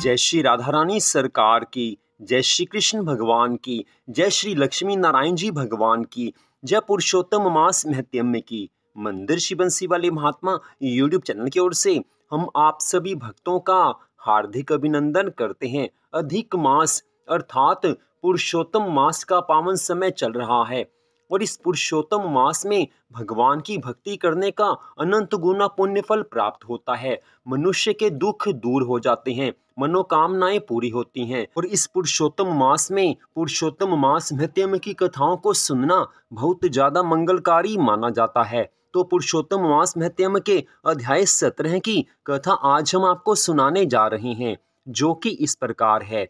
जय श्री राधा रानी सरकार की जय श्री कृष्ण भगवान की जय श्री लक्ष्मी नारायण जी भगवान की जय पुरुषोत्तम मास महत्यम्य की मंदिर श्री बंसी वाले महात्मा यूट्यूब चैनल की ओर से हम आप सभी भक्तों का हार्दिक अभिनंदन करते हैं अधिक मास अर्थात पुरुषोत्तम मास का पावन समय चल रहा है और इस पुरुषोत्तम मास में भगवान की भक्ति करने का अनंत गुना पुण्य फल प्राप्त होता है मनुष्य के दुख दूर हो जाते हैं मनोकामनाएं पूरी होती हैं और इस पुरुषोत्तम मास में पुरुषोत्तम मास महत्यम की कथाओं को सुनना बहुत ज़्यादा मंगलकारी माना जाता है तो पुरुषोत्तम मास महत्यम के अध्याय सत्रह की कथा आज हम आपको सुनाने जा रहे हैं जो कि इस प्रकार है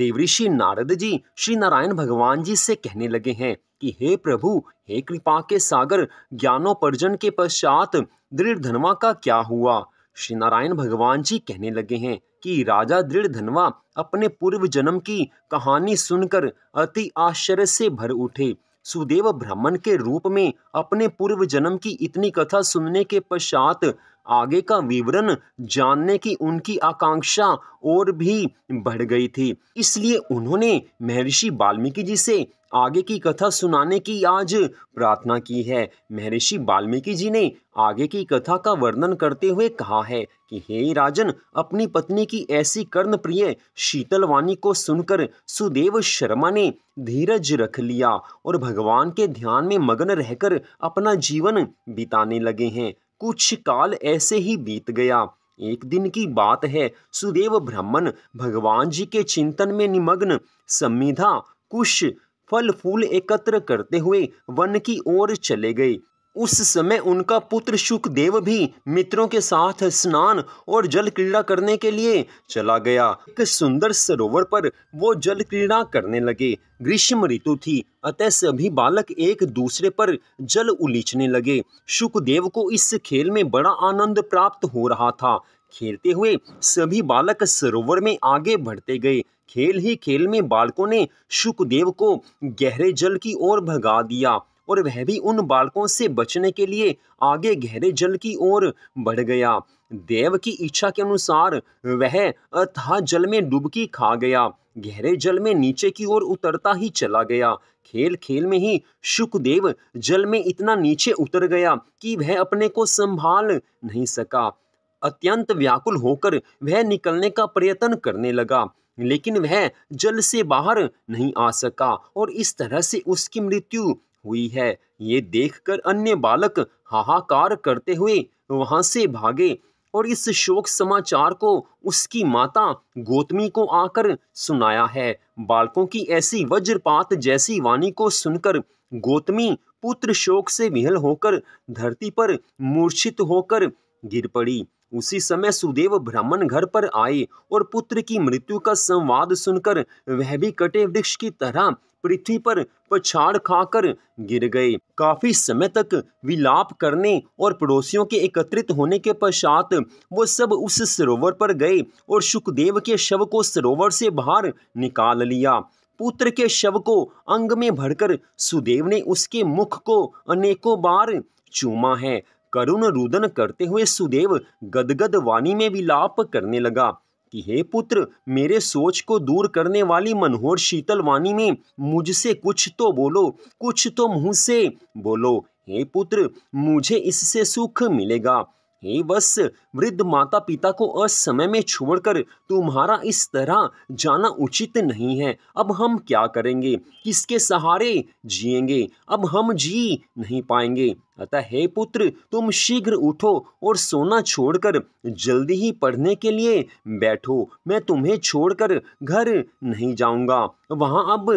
देवऋषि नारद जी श्री नारायण भगवान जी से कहने लगे हैं कि हे प्रभु हे कृपा के सागर ज्ञानोपर्जन के पश्चात दृढ़ धनवा का क्या हुआ श्री नारायण भगवान जी कहने लगे हैं कि राजा दृढ़ धनवा अपने पूर्व जन्म की कहानी सुनकर अति आश्चर्य से भर उठे सुदेव ब्राह्मण के रूप में अपने पूर्व जन्म की इतनी कथा सुनने के पश्चात आगे का विवरण जानने की उनकी आकांक्षा और भी बढ़ गई थी इसलिए उन्होंने महर्षि वाल्मीकि जी से आगे की कथा सुनाने की आज प्रार्थना की है महर्षि वाल्मीकि जी ने आगे की कथा का वर्णन करते हुए कहा है कि हे राजन अपनी पत्नी की ऐसी कर्ण प्रिय शीतल वाणी को सुनकर सुदेव शर्मा ने धीरज रख लिया और भगवान के ध्यान में मगन रहकर अपना जीवन बिताने लगे हैं कुछ काल ऐसे ही बीत गया एक दिन की बात है सुदेव ब्राह्मण भगवान जी के चिंतन में निमग्न सम्मिधा कुश फल फूल एकत्र करते हुए वन की ओर चले गए उस समय उनका पुत्र सुखदेव भी मित्रों के साथ स्नान और जल क्रीड़ा करने के लिए चला गया एक सुंदर सरोवर पर वो जल क्रीड़ा करने लगे ग्रीष्म ऋतु थी अतः सभी बालक एक दूसरे पर जल उलीचने लगे सुखदेव को इस खेल में बड़ा आनंद प्राप्त हो रहा था खेलते हुए सभी बालक सरोवर में आगे बढ़ते गए खेल ही खेल में बालकों ने सुखदेव को गहरे जल की ओर भगा दिया और वह भी उन बालकों से बचने के लिए आगे गहरे जल की ओर बढ़ गया देव की इच्छा के अनुसार वह अथा जल में डुबकी खा गया गहरे जल में नीचे की ओर उतरता ही चला गया खेल खेल में ही सुखदेव जल में इतना नीचे उतर गया कि वह अपने को संभाल नहीं सका अत्यंत व्याकुल होकर वह निकलने का प्रयत्न करने लगा लेकिन वह जल से बाहर नहीं आ सका और इस तरह से उसकी मृत्यु हुई है ये देखकर अन्य बालक हाहाकार करते हुए वहां से भागे और इस शोक समाचार को उसकी माता गोतमी को आकर सुनाया है बालकों की ऐसी वज्रपात जैसी वाणी को सुनकर गोतमी पुत्र शोक से विहल होकर धरती पर मूर्छित होकर गिर पड़ी उसी समय सुदेव ब्राह्मण घर पर आए और पुत्र की मृत्यु का संवाद सुनकर वह भी कटे वृक्ष की तरह पृथ्वी पर पछाड़ खाकर गिर गए काफी समय तक विलाप करने और पड़ोसियों के एकत्रित होने के पश्चात वो सब उस सरोवर पर गए और सुखदेव के शव को सरोवर से बाहर निकाल लिया पुत्र के शव को अंग में भरकर सुदेव ने उसके मुख को अनेकों बार चूमा है करुण रुदन करते हुए सुदेव गदगद वाणी में विलाप करने लगा कि हे पुत्र मेरे सोच को दूर करने वाली मनोहर शीतल वाणी में मुझसे कुछ तो बोलो कुछ तो मुंह से बोलो हे पुत्र मुझे इससे सुख मिलेगा हे बस वृद्ध माता पिता को असमय में छोड़कर तुम्हारा इस तरह जाना उचित नहीं है अब हम क्या करेंगे किसके सहारे जिएंगे अब हम जी नहीं पाएंगे अतः हे पुत्र तुम शीघ्र उठो और सोना छोड़कर जल्दी ही पढ़ने के लिए बैठो मैं तुम्हें छोड़कर घर नहीं जाऊंगा वहां अब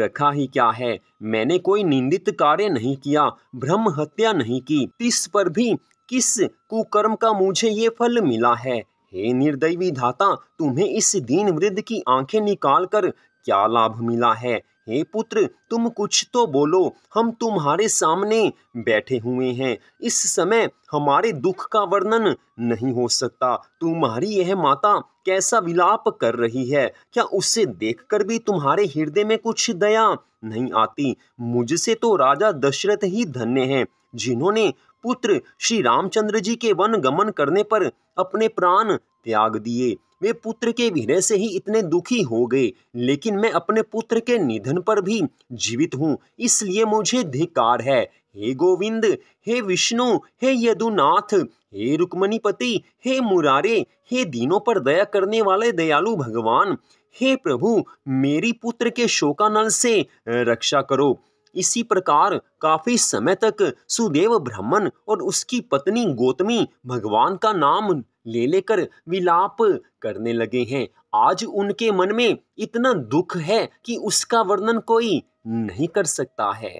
रखा ही क्या है मैंने कोई निंदित कार्य नहीं किया ब्रह्म हत्या नहीं की इस पर भी किस कुकर्म का मुझे ये फल मिला है हे निर्दयी धाता तुम्हें इस दीन वृद्ध की आंखें निकाल कर क्या लाभ मिला है हे पुत्र तुम कुछ तो बोलो हम तुम्हारे सामने बैठे हुए हैं इस समय हमारे दुख का वर्णन नहीं हो सकता तुम्हारी यह माता कैसा विलाप कर रही है क्या उसे देखकर भी तुम्हारे हृदय में कुछ दया नहीं आती मुझसे तो राजा दशरथ ही धन्य हैं जिन्होंने पुत्र श्री रामचंद्र जी के वन गमन करने पर अपने प्राण त्याग दिए वे पुत्र के विनय से ही इतने दुखी हो गए लेकिन मैं अपने पुत्र के निधन पर भी जीवित हूँ इसलिए मुझे धिकार है हे गोविंद हे विष्णु हे यदुनाथ हे रुक्मणीपति हे मुरारे हे दीनों पर दया करने वाले दयालु भगवान हे प्रभु मेरी पुत्र के शोकानल से रक्षा करो इसी प्रकार काफी समय तक सुदेव ब्राह्मण और उसकी पत्नी गौतमी भगवान का नाम ले लेकर विलाप करने लगे हैं आज उनके मन में इतना दुख है कि उसका वर्णन कोई नहीं कर सकता है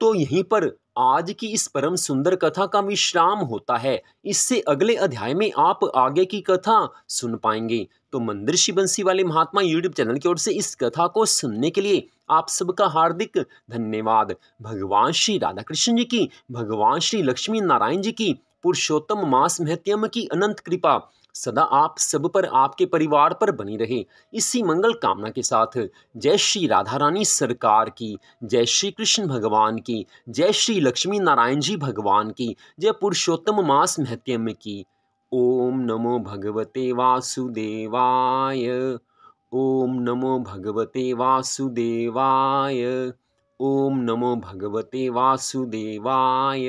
तो यहीं पर आज की इस परम सुंदर कथा का विश्राम होता है इससे अगले अध्याय में आप आगे की कथा सुन पाएंगे तो मंदिर श्री बंसी वाले महात्मा यूट्यूब चैनल की ओर से इस कथा को सुनने के लिए आप सबका हार्दिक धन्यवाद भगवान श्री राधा कृष्ण जी की भगवान श्री लक्ष्मी नारायण जी की पुरुषोत्तम मास महत्यम की अनंत कृपा सदा आप सब पर आपके परिवार पर बनी रहे इसी मंगल कामना के साथ जय श्री राधा रानी सरकार की जय श्री कृष्ण भगवान की जय श्री लक्ष्मी नारायण जी भगवान की जय पुरुषोत्तम मास महत्यम की ओम नमो भगवते वासुदेवाय ओम नमो भगवते वासुदेवाय ओम नमो भगवते वासुदेवाय